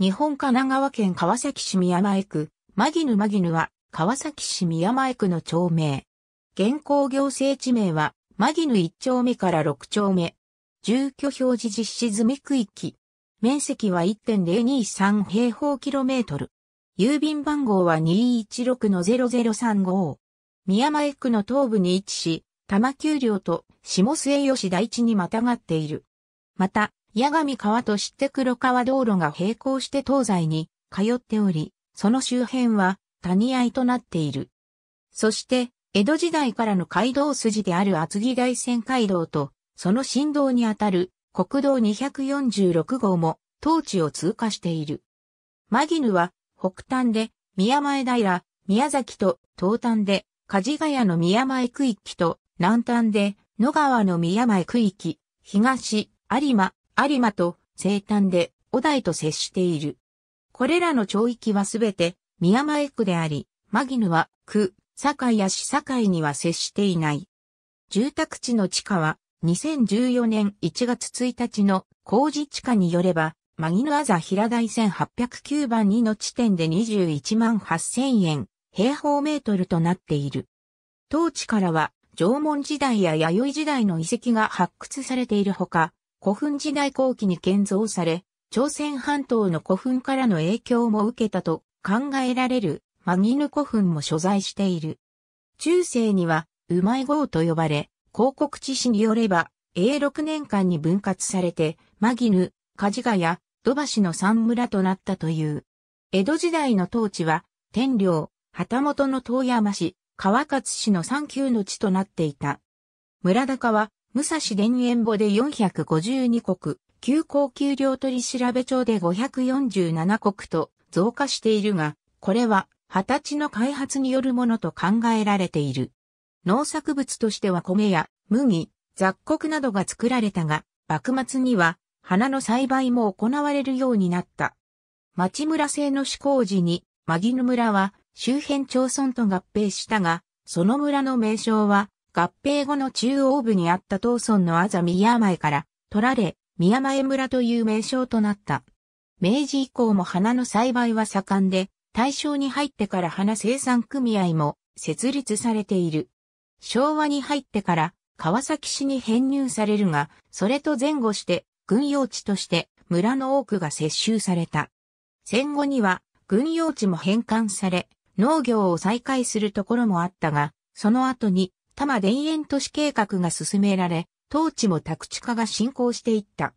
日本神奈川県川崎市宮前区、マギヌマギヌは、川崎市宮前区の町名。現行行政地名は、マギヌ1丁目から6丁目。住居表示実施済み区域。面積は1.023平方キロメートル。郵便番号は216-0035。宮前区の東部に位置し、多摩丘陵と下末吉大地にまたがっている。また、矢神川と知って黒川道路が並行して東西に通っており、その周辺は谷合となっている。そして、江戸時代からの街道筋である厚木大仙街道と、その振動にあたる国道246号も当地を通過している。マギヌは北端で宮前平、宮崎と東端で梶ヶ谷の宮前区域と南端で野川の宮前区域、東、有馬、有馬と西端で小台と接している。これらの町域はすべて宮前区であり、マギヌは区、堺や市堺には接していない。住宅地の地価は2014年1月1日の工事地価によれば、マギヌアザ平台線809番2の地点で21万8000円、平方メートルとなっている。当地からは縄文時代や弥生時代の遺跡が発掘されているほか、古墳時代後期に建造され、朝鮮半島の古墳からの影響も受けたと考えられるマギヌ古墳も所在している。中世には、うまい号と呼ばれ、広告知事によれば、永6年間に分割されて、マギヌ、カジガや土橋の三村となったという。江戸時代の統治は、天領、旗本の遠山市、川勝市の三級の地となっていた。村高は、武蔵田園墓で452国、旧高級料取調べ帳で547国と増加しているが、これは二十歳の開発によるものと考えられている。農作物としては米や麦、雑穀などが作られたが、幕末には花の栽培も行われるようになった。町村制の施工時に、マギヌ村は周辺町村と合併したが、その村の名称は合併後の中央部にあった東村のあざ宮前から取られ、宮前村という名称となった。明治以降も花の栽培は盛んで、大正に入ってから花生産組合も設立されている。昭和に入ってから川崎市に編入されるが、それと前後して軍用地として村の多くが接収された。戦後には軍用地も返還され、農業を再開するところもあったが、その後に多摩田園都市計画が進められ、当地も宅地化が進行していった。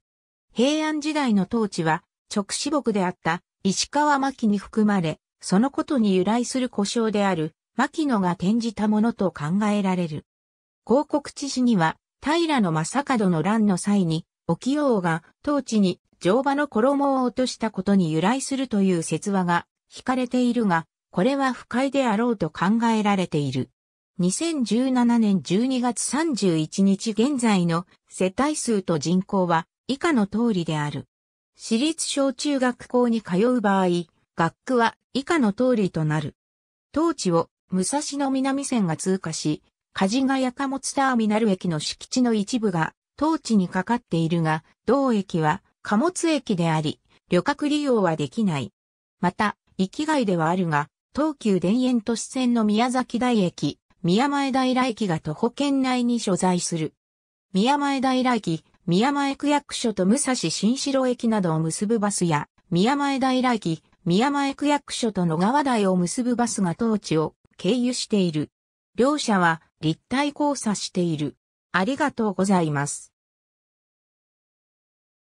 平安時代の当地は、直死木であった石川牧に含まれ、そのことに由来する故障である牧野が転じたものと考えられる。広告地市には、平の正門の乱の際に、沖王が当地に乗馬の衣を落としたことに由来するという説話が惹かれているが、これは不快であろうと考えられている。2017年12月31日現在の世帯数と人口は以下の通りである。私立小中学校に通う場合、学区は以下の通りとなる。当地を武蔵野南線が通過し、梶ヶ谷貨物ターミナル駅の敷地の一部が当地にかかっているが、同駅は貨物駅であり、旅客利用はできない。また、域外ではあるが、東急田園都市線の宮崎台駅、宮前平駅が徒歩圏内に所在する。宮前平駅、宮前区役所と武蔵新城駅などを結ぶバスや、宮前平駅、宮前区役所と野川台を結ぶバスが当地を経由している。両者は立体交差している。ありがとうございます。